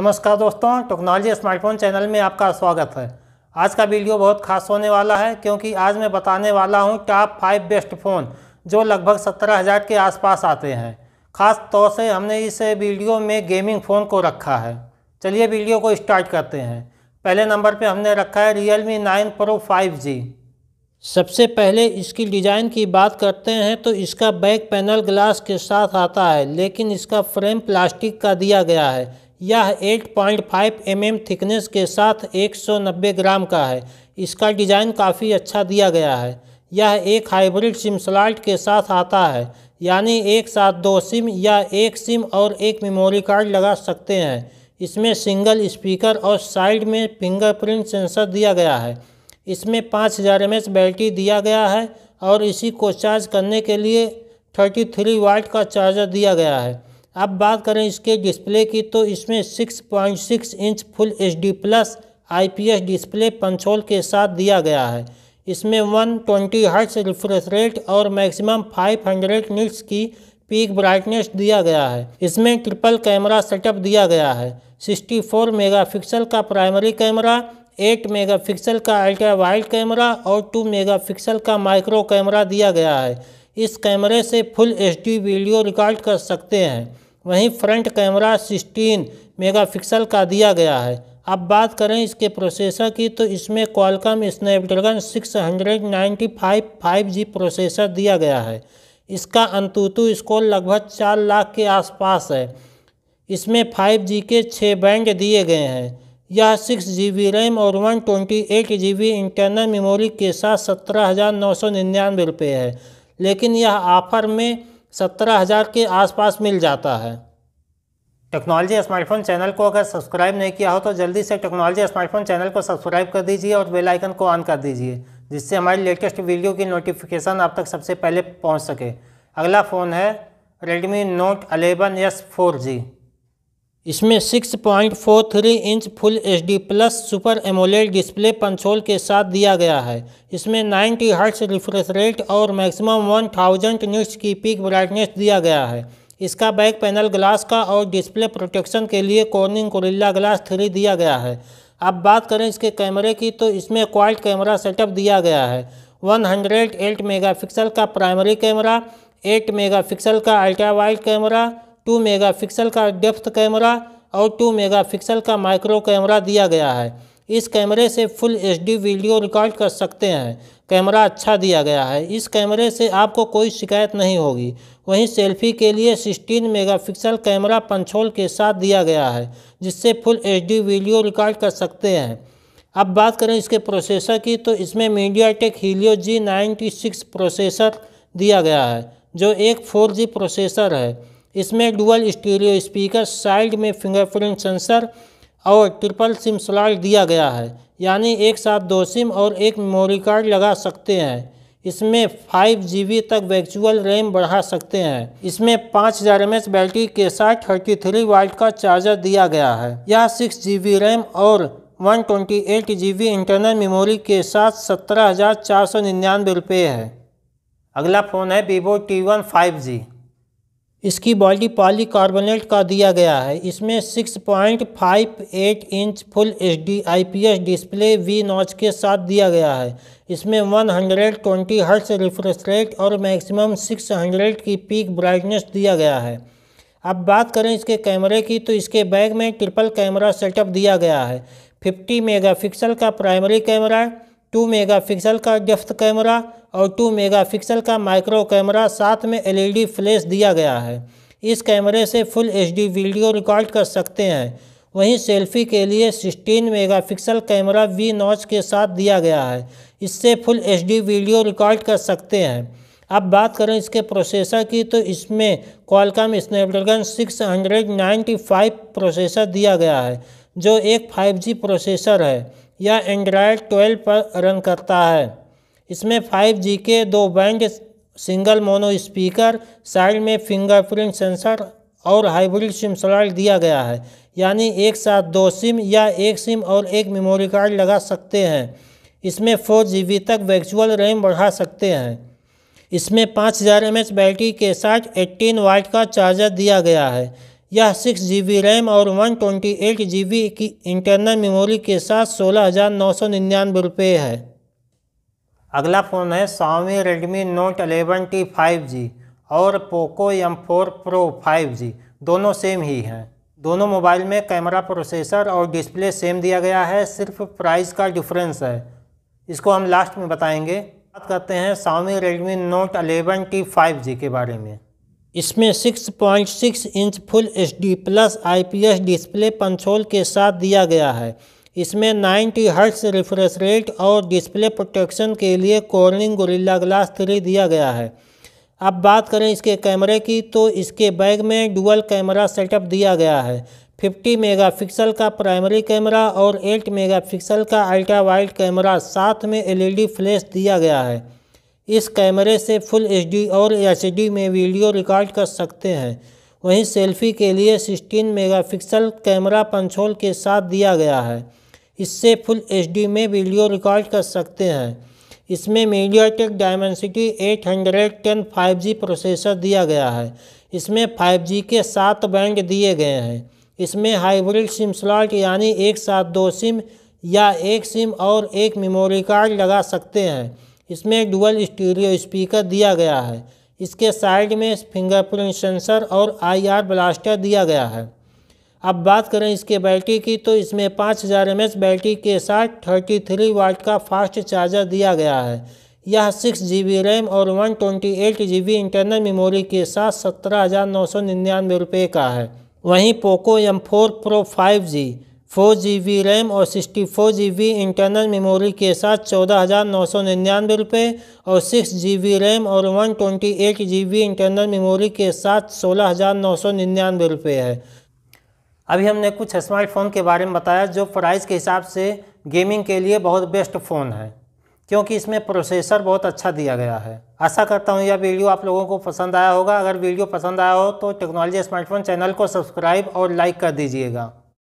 नमस्कार दोस्तों technology smartphone channel में आपका स्वागत है आज का वीडियो बहुत खास होने वाला है क्योंकि आज मैं बताने वाला हूं टॉप फाइव बेस्ट फ़ोन जो लगभग सत्रह हज़ार के आसपास आते हैं ख़ास तौर से हमने इस वीडियो में गेमिंग फ़ोन को रखा है चलिए वीडियो को स्टार्ट करते हैं पहले नंबर पर हमने रखा है Realme nine pro five G सबसे पहले इसकी डिज़ाइन की बात करते हैं तो इसका बैक पैनल ग्लास के साथ आता है लेकिन इसका फ्रेम प्लास्टिक का दिया गया है यह 8.5 mm थिकनेस के साथ 190 ग्राम का है इसका डिज़ाइन काफ़ी अच्छा दिया गया है यह एक हाइब्रिड सिम स्लॉट के साथ आता है यानी एक साथ दो सिम या एक सिम और एक मेमोरी कार्ड लगा सकते हैं इसमें सिंगल स्पीकर और साइड में फिंगरप्रिंट सेंसर दिया गया है इसमें पाँच हज़ार एम बैटरी दिया गया है और इसी को चार्ज करने के लिए 33 वाट का चार्जर दिया गया है अब बात करें इसके डिस्प्ले की तो इसमें 6.6 inch full HD plus IPS display punch hole के साथ दिया गया है इसमें 120 ट्वेंटी हर्ट्स रिफ्रेश रेट और मैक्सिमम 500 हंड्रेड निट्स की पीक ब्राइटनेस दिया गया है इसमें ट्रिपल कैमरा सेटअप दिया गया है 64 मेगा का प्राइमरी कैमरा 8 मेगा का अल्ट्रा वाइल्ड कैमरा और 2 मेगा का माइक्रो कैमरा दिया गया है इस कैमरे से फुल एचडी वीडियो रिकॉर्ड कर सकते हैं वहीं फ्रंट कैमरा 16 मेगापिक्सल का दिया गया है अब बात करें इसके प्रोसेसर की तो इसमें Qualcomm Snapdragon five G processor दिया गया है इसका अंतुतु स्कोर लगभग चार लाख के आसपास है इसमें 5G के छः बैंड दिए गए हैं यह सिक्स जी बी रैम और one twenty eight G B internal memory के साथ सत्रह हज़ार नौ सौ निन्यानवे रुपये है लेकिन यह ऑफर में सत्रह हज़ार के आसपास मिल जाता है टेक्नोलॉजी स्मार्टफोन चैनल को अगर सब्सक्राइब नहीं किया हो तो जल्दी से टेक्नोलॉजी स्मार्टफोन चैनल को सब्सक्राइब कर दीजिए और बेल आइकन को ऑन कर दीजिए जिससे हमारी लेटेस्ट वीडियो की नोटिफिकेशन आप तक सबसे पहले पहुंच सके अगला फ़ोन है Redmi note eleven S four G इसमें 6.43 inch full HD plus super AMOLED display punch hole के साथ दिया गया है इसमें 90 हर्ट्स रिफ्रेश रेट और मैक्सिमम 1000 थाउजेंड की पीक ब्राइटनेस दिया गया है इसका बैक पैनल ग्लास का और डिस्प्ले प्रोटेक्शन के लिए कॉर्निंग कोरिल्ला ग्लास थ्री दिया गया है अब बात करें इसके कैमरे की तो इसमें क्वाइट कैमरा सेटअप दिया गया है वन हंड्रेड का प्राइमरी कैमरा एट मेगा का ultra wide camera two pixel का डेप्थ कैमरा और टू मेगापिक्सल का माइक्रो कैमरा दिया गया है इस कैमरे से फुल एचडी वीडियो रिकॉर्ड कर सकते हैं कैमरा अच्छा दिया गया है इस कैमरे से आपको कोई शिकायत नहीं होगी वहीं सेल्फी के लिए 16 मेगापिक्सल कैमरा पंचोल के साथ दिया गया है जिससे फुल एचडी वीडियो रिकॉर्ड कर सकते हैं अब बात करें इसके प्रोसेसर की तो इसमें MediaTek Helio G ninety six processor दिया गया है जो एक फोर जी प्रोसेसर है इसमें डुअल स्टीरियो स्पीकर साइड में फिंगरप्रिंट सेंसर और ट्रिपल सिम स्लॉट दिया गया है यानी एक साथ दो सिम और एक मेमोरी कार्ड लगा सकते हैं इसमें फाइव जी तक वर्चुअल रैम बढ़ा सकते हैं इसमें पाँच हज़ार एम बैटरी के साथ थर्टी थ्री वाल्ट का चार्जर दिया गया है यह सिक्स जी रैम और one twenty eight G internal memory के साथ सत्रह हज़ार चार सौ निन्यानवे रुपये है अगला फ़ोन है Vivo T one five G इसकी बॉडी पॉलीकार्बोनेट का दिया गया है इसमें 6.58 inch full HD IPS display V notch के साथ दिया गया है इसमें 120 हर्ट्स रिफ्रेश रेट और मैक्सिमम 600 की पीक ब्राइटनेस दिया गया है अब बात करें इसके कैमरे की तो इसके बैग में ट्रिपल कैमरा सेटअप दिया गया है 50 मेगापिक्सल का प्राइमरी कैमरा टू मेगापिक्सल का डेफ्थ कैमरा और टू मेगापिक्सल का माइक्रो कैमरा साथ में एलईडी फ्लैश दिया गया है इस कैमरे से फुल एचडी वीडियो रिकॉर्ड कर सकते हैं वहीं सेल्फी के लिए 16 मेगापिक्सल कैमरा वी नॉच के साथ दिया गया है इससे फुल एचडी वीडियो रिकॉर्ड कर सकते हैं अब बात करें इसके प्रोसेसर की तो इसमें क्वालकॉम स्नैपड्रैगन 695 प्रोसेसर दिया गया है जो एक 5G प्रोसेसर है यह एंड्रॉयड 12 पर रन करता है इसमें 5G के दो band single mono speaker side में फिंगरप्रिंट सेंसर और हाइब्रिड सिम स्लॉट दिया गया है यानी एक साथ दो सिम या एक सिम और एक मेमोरी कार्ड लगा सकते हैं इसमें फोर जी तक वर्चुअल रैम बढ़ा सकते हैं इसमें पाँच हज़ार एम बैटरी के साथ एट्टीन वाट का चार्जर दिया गया है यह सिक्स जी बी रैम और one twenty eight G B की इंटरनल मेमोरी के साथ सोलह हज़ार नौ सौ निन्यानवे रुपये है अगला फ़ोन है Xiaomi Redmi note eleven T five G और Poco M four pro five G दोनों सेम ही हैं दोनों मोबाइल में कैमरा प्रोसेसर और डिस्प्ले सेम दिया गया है सिर्फ प्राइस का डिफरेंस है इसको हम लास्ट में बताएंगे बात करते हैं Xiaomi Redmi note eleven T five G के बारे में इसमें 6.6 inch full HD plus IPS display punch hole के साथ दिया गया है इसमें 90 हर्ट्स रिफ्रेश रेट और डिस्प्ले प्रोटेक्शन के लिए कॉर्निंग गोरिल्ला ग्लास थ्री दिया गया है अब बात करें इसके कैमरे की तो इसके बैग में डुअल कैमरा सेटअप दिया गया है 50 मेगापिक्सल का प्राइमरी कैमरा और 8 मेगापिक्सल का अल्ट्रा वाइड कैमरा साथ में एलईडी फ्लैश e दिया गया है इस कैमरे से फुल एचडी और एचडी में वीडियो रिकॉर्ड कर सकते हैं वहीं सेल्फी के लिए 16 मेगापिक्सल कैमरा पंचोल के साथ दिया गया है इससे फुल एचडी में वीडियो रिकॉर्ड कर सकते हैं इसमें MediaTek Dimensity eight hundred ten five G processor दिया गया है इसमें फाइव जी के सात बैंड दिए गए हैं इसमें हाइब्रिड सिम स्लॉट यानी एक साथ दो सिम या एक सिम और एक मेमोरी कार्ड लगा सकते हैं इसमें एक डुअल स्टीरियो स्पीकर दिया गया है इसके साइड में फिंगरप्रिंट सेंसर और आईआर ब्लास्टर दिया गया है अब बात करें इसके बैटरी की तो इसमें पाँच हज़ार एम बैटरी के साथ थर्टी थ्री वाट का फास्ट चार्जर दिया गया है यह सिक्स जी बी रैम और one twenty eight G B internal memory के साथ सत्रह हज़ार नौ सौ निन्यानवे रुपये का है वहीं Poco M four pro five G four G B RAM और sixty four G B internal memory के साथ चौदह हज़ार नौ सौ निन्यानवे रुपये और सिक्स जी बी रैम और one twenty eight G B internal memory के साथ सोलह हज़ार नौ सौ निन्यानवे रुपये है अभी हमने कुछ स्मार्टफ़ोन के बारे में बताया जो प्राइस के हिसाब से गेमिंग के लिए बहुत बेस्ट फ़ोन है क्योंकि इसमें प्रोसेसर बहुत अच्छा दिया गया है आशा करता हूँ यह वीडियो आप लोगों को पसंद आया होगा अगर वीडियो पसंद आया हो तो टेक्नोलॉजी स्मार्टफोन चैनल को सब्सक्राइब और लाइक कर दीजिएगा